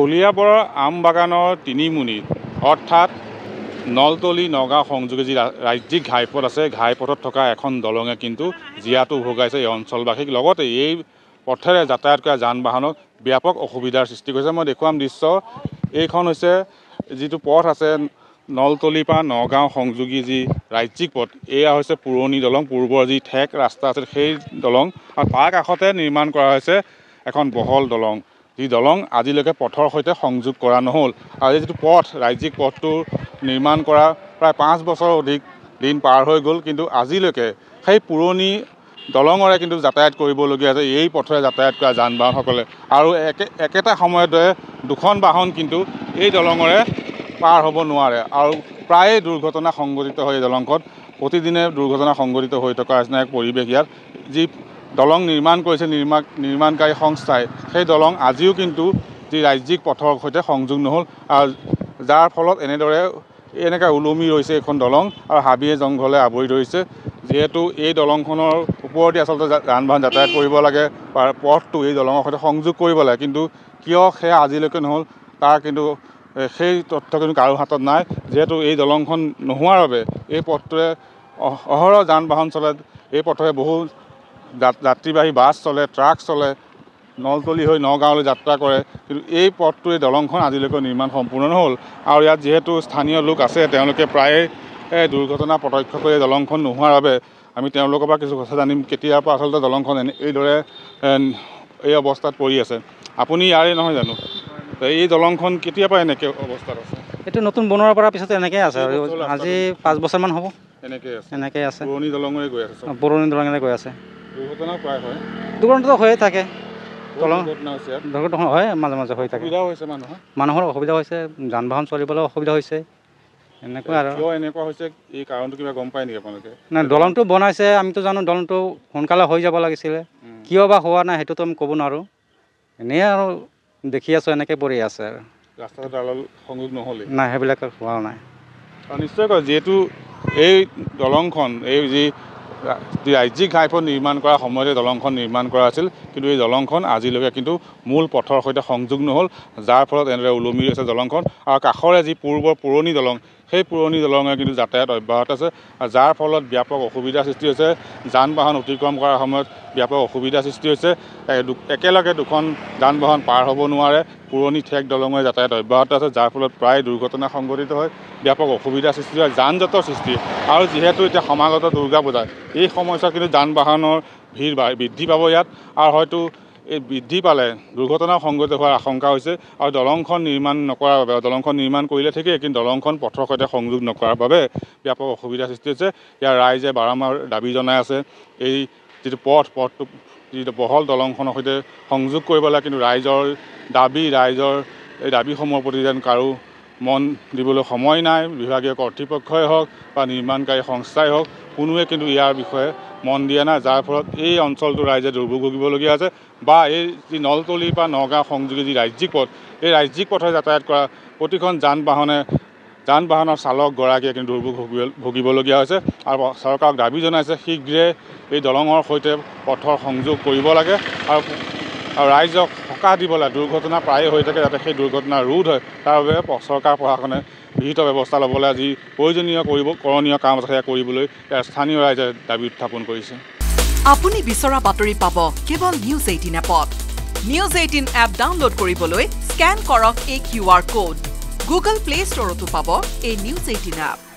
কলিয়াবৰৰ আম বাগানৰ তিনিমুনি অৰ্থাৎ নলতলী নগাঁও সংযোগী যি ৰাজ্যিক ঘাইপথ আছে ঘাইপথত থকা এখন দলঙে কিন্তু জীয়াটো ভোগাইছে এই অঞ্চলবাসীক লগতে এই পথেৰে যাতায়াত কৰা যান বাহনক ব্যাপক অসুবিধাৰ সৃষ্টি কৰিছে মই দেখুৱাম দৃশ্য এইখন হৈছে যিটো পথ আছে নলতলীৰ পৰা নগাঁও সংযোগী যি ৰাজ্যিক পথ এয়া হৈছে পুৰণি দলং পূৰ্বৰ যি ঠেক ৰাস্তা আছিল সেই দলং আৰু তাৰ কাষতে নিৰ্মাণ কৰা হৈছে এখন বহল দলং যি দলং আজিলৈকে পথৰ সৈতে সংযোগ কৰা নহ'ল আৰু এই যিটো পথ ৰাজ্যিক পথটো নিৰ্মাণ কৰা প্ৰায় পাঁচ বছৰ অধিক দিন পাৰ হৈ গ'ল কিন্তু আজিলৈকে সেই পুৰণি দলঙৰে কিন্তু যাতায়াত কৰিবলগীয়া যে এই পথেৰে যাতায়াত কৰা যান বাহনসকলে আৰু একে একেটা সময়তে দুখন বাহন কিন্তু এই দলঙৰে পাৰ হ'ব নোৱাৰে আৰু প্ৰায়ে দুৰ্ঘটনা সংঘটিত হয় এই দলংখন প্ৰতিদিনে দুৰ্ঘটনা সংঘটিত হৈ থকাৰ নিচিনা এক পৰিৱেশ ইয়াত যি দলং নিৰ্মাণ কৰিছে নিৰ্মাণ নিৰ্মাণকাৰী সংস্থাই সেই দলং আজিও কিন্তু যি ৰাজ্যিক পথৰ সৈতে সংযোগ নহ'ল আৰু যাৰ ফলত এনেদৰে এনেকৈ ওলমি ৰৈছে এইখন দলং আৰু হাবিয়ে জংঘলে আৱৰি ধৰিছে যিহেতু এই দলংখনৰ ওপৰতে আচলতে যান বাহন যাতায়াত কৰিব লাগে বা পথটো এই দলঙৰ সৈতে সংযোগ কৰিব লাগে কিন্তু কিয় সেয়া আজিলৈকে নহ'ল তাৰ কিন্তু সেই তথ্য কিন্তু কাৰো হাতত নাই যিহেতু এই দলংখন নোহোৱাৰ বাবে এই পথটোৱে অহৰহ যান বাহন চলাই এই পথৰে বহু যাত্ৰীবাহী বাছ চলে ট্ৰাক চলে নলতলি হৈ নগাঁৱলৈ যাত্ৰা কৰে কিন্তু এই পথটোৱে দলংখন আজিলৈকে নিৰ্মাণ সম্পূৰ্ণ নহ'ল আৰু ইয়াত যিহেতু স্থানীয় লোক আছে তেওঁলোকে প্ৰায়ে দুৰ্ঘটনা প্ৰত্যক্ষ কৰি দলংখন নোহোৱাৰ বাবে আমি তেওঁলোকৰ পৰা কিছু কথা জানিম কেতিয়াৰ পৰা আচলতে দলংখন এনে এইদৰে এই অৱস্থাত পৰি আছে আপুনি ইয়াৰে নহয় জানো এই দলংখন কেতিয়াৰ পৰা এনেকৈ অৱস্থাত আছে এইটো নতুন বনোৱাৰ পৰা পিছত এনেকৈ আছে আৰু আজি পাঁচ বছৰমান হ'ব এনেকৈ আছে এনেকৈ আছে পুৰণি দলঙৰে গৈ আছে পুৰণি দলঙেৰে গৈ আছে দুর্ঘটনা প্রায় হয় দুর্ঘটনা তো হয়ে থাকে হয় মাজে মাজে হয়ে থাকে মানুষের অসুবিধা হয়েছে যান বাহন চলবলে অসুবিধা হয়েছে দলংটো বনাইছে আমিতো জানো দলংটো সোনকালে হৈ যাব লাগিছিলে কিয় বা হোৱা নাই সেইটোতো আমি ক'ব নোৱাৰোঁ এনেই আৰু দেখি আছো এনেকৈ পৰি আছে নাই সেইবিলাক হোৱা নাই নিশ্চয়কৈ যিহেতু এই দলংখন এই যি ৰাজ্যিক ঘাইপথ নিৰ্মাণ কৰাৰ সময়তে দলংখন নিৰ্মাণ কৰা আছিল কিন্তু এই দলংখন আজিলৈকে কিন্তু মূল পথৰ সৈতে সংযোগ নহ'ল যাৰ ফলত এনেদৰে ওলমি আছে দলংখন আৰু কাষৰে যি পূৰ্বৰ পুৰণি দলং সেই পুৰণি দলঙে কিন্তু যাতায়াত অব্যাহত আছে আৰু যাৰ ফলত ব্যাপক অসুবিধাৰ সৃষ্টি হৈছে যান বাহন অতিক্ৰম কৰাৰ সময়ত ব্যাপক অসুবিধাৰ সৃষ্টি হৈছে একেলগে দুখন যান বাহন পাৰ হ'ব নোৱাৰে পুৰণি ঠেক দলঙে যাতায়াত অব্যাহত আছে যাৰ ফলত প্ৰায় দুৰ্ঘটনা সংঘটিত হয় ব্যাপক অসুবিধাৰ সৃষ্টি হয় যান জঁটৰ সৃষ্টি হয় আৰু যিহেতু এতিয়া সমাগত দুৰ্গা পূজা এই সময়ছোৱাত কিন্তু যান বাহনৰ ভিৰ বৃদ্ধি পাব ইয়াত আৰু হয়তো এই বৃদ্ধি পালে দুৰ্ঘটনা সংঘটিত হোৱাৰ আশংকা হৈছে আৰু দলংখন নিৰ্মাণ নকৰাৰ বাবে দলংখন নিৰ্মাণ কৰিলে ঠিকেই কিন্তু দলংখন পথৰ সৈতে সংযোগ নকৰাৰ বাবে ব্যাপক অসুবিধাৰ সৃষ্টি হৈছে ইয়াৰ ৰাইজে বাৰম্বাৰ দাবী জনাই আছে এই যিটো পথ পথটো যিটো বহল দলংখনৰ সৈতে সংযোগ কৰিব লাগে কিন্তু ৰাইজৰ দাবী ৰাইজৰ এই দাবীসমূহৰ প্ৰতি যেন কাৰো মন দিবলৈ সময় নাই বিভাগীয় কৰ্তৃপক্ষই হওক বা নিৰ্মাণকাৰী সংস্থাই হওক কোনোৱে কিন্তু ইয়াৰ বিষয়ে মন দিয়া নাই যাৰ ফলত এই অঞ্চলটো ৰাইজে দুৰ্ভোগ ভুগিবলগীয়া হৈছে বা এই যি নলতলীৰ বা নগাঁও সংযোগী যি ৰাজ্যিক পথ এই ৰাজ্যিক পথেৰে যাতায়াত কৰা প্ৰতিখন যান বাহনে যান বাহনৰ চালকগৰাকীয়ে কিন্তু দুৰ্ভোগ ভুগিব ভুগিবলগীয়া হৈছে আৰু চৰকাৰক দাবী জনাইছে শীঘ্ৰে এই দলঙৰ সৈতে পথৰ সংযোগ কৰিব লাগে আৰু আৰু ৰাইজক সকাহ দিবলৈ দুৰ্ঘটনা প্ৰায়ে হৈ থাকে যাতে সেই দুৰ্ঘটনা ৰোধ হয় তাৰ বাবে চৰকাৰ প্ৰশাসনে বিহিত ব্যৱস্থা ল'বলৈ আজি প্ৰয়োজনীয় কৰিব কৰণীয় কাম আছে সেয়া কৰিবলৈ স্থানীয় ৰাইজে দাবী উত্থাপন কৰিছে আপুনি বিচৰা বাতৰি পাব কেৱল নিউজ এইটিন এপত নিউজ এইটিন এপ ডাউনলোড কৰিবলৈ স্কেন কৰক এই Q R code Google Play ষ্টৰতো পাব এই নিউজ এইটিন এপ